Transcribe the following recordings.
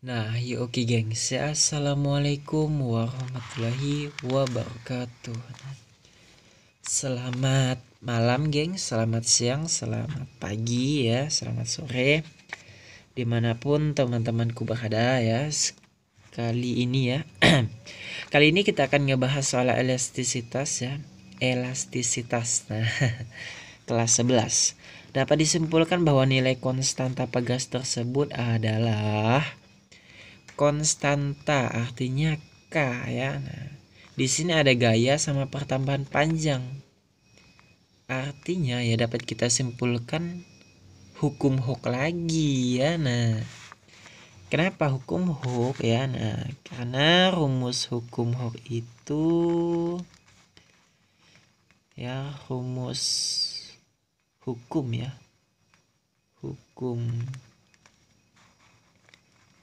Nah, yuk oke geng. gengs. Ya. Assalamualaikum warahmatullahi wabarakatuh. Selamat malam geng selamat siang, selamat pagi ya, selamat sore. Dimanapun teman-temanku berada ya. Kali ini ya. Kali ini kita akan ngebahas soal elastisitas ya. Elastisitas. Nah, kelas 11. Dapat disimpulkan bahwa nilai konstanta pegas tersebut adalah konstanta artinya k ya. Nah, di sini ada gaya sama pertambahan panjang. Artinya ya dapat kita simpulkan hukum hook lagi ya. Nah, kenapa hukum hook ya? Nah, karena rumus hukum hook itu ya rumus hukum ya. Hukum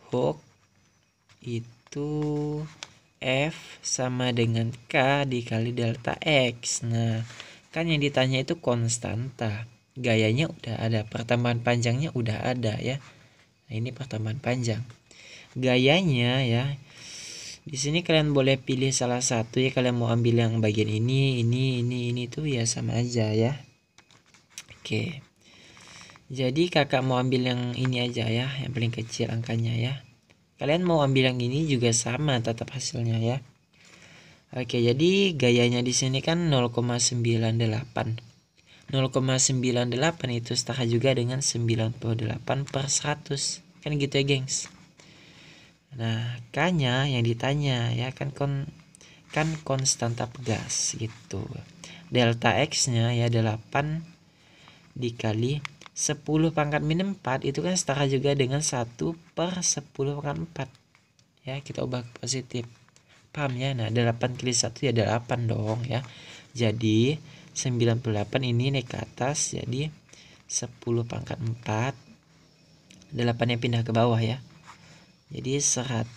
hook itu F sama dengan K dikali delta X. Nah, kan yang ditanya itu konstanta. Gayanya udah ada, pertambahan panjangnya udah ada ya. Nah, ini pertambahan panjang. Gayanya ya. Di sini kalian boleh pilih salah satu ya kalian mau ambil yang bagian ini, ini, ini, ini tuh ya sama aja ya. Oke. Jadi kakak mau ambil yang ini aja ya, yang paling kecil angkanya ya. Kalian mau ambil yang ini juga sama tetap hasilnya ya. Oke, jadi gayanya di sini kan 0,98. 0,98 itu setara juga dengan 98 per 100. Kan gitu ya, gengs. Nah, kanya yang ditanya ya kan kon kan konstanta pegas gitu. Delta X-nya ya 8 dikali 10 pangkat min 4 itu kan setara juga dengan 1 per 10 pangkat 4 ya kita ubah ke positif paham ya nah 8 kali 1 ya 8 dong ya jadi 98 ini naik ke atas jadi 10 pangkat 4 8 yang pindah ke bawah ya jadi 100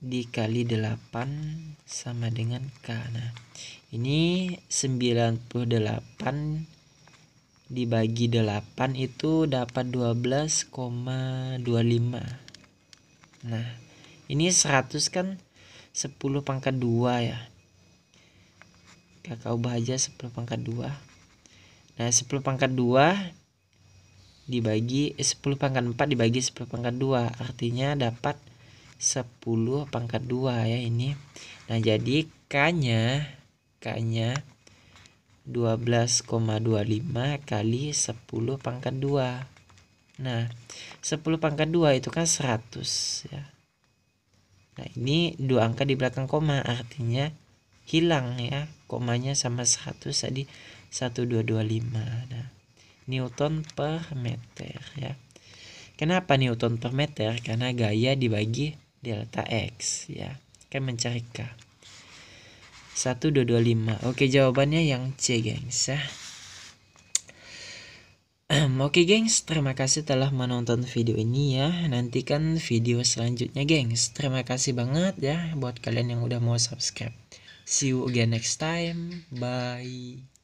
dikali 8 sama dengan K. Nah, ini 98 dibagi 8 itu dapat 12,25 nah ini 100 kan 10 pangkat 2 ya kakak ubah aja 10 pangkat 2 nah 10 pangkat 2 dibagi eh, 10 pangkat 4 dibagi 10 pangkat 2 artinya dapat 10 pangkat 2 ya ini nah jadi K nya K nya 12,25 kali 10 pangkat 2 Nah 10 pangkat 2 itu kan 100 ya Nah ini dua angka di belakang koma artinya hilang ya Komanya sama 100 jadi 1225 Nah Newton per meter ya Kenapa Newton per meter? Karena gaya dibagi delta X ya Kan mencari K 1225. Oke, jawabannya yang C, gengs ya. Oke gengs, terima kasih telah menonton video ini ya. Nantikan video selanjutnya gengs. Terima kasih banget ya buat kalian yang udah mau subscribe. See you again next time. Bye.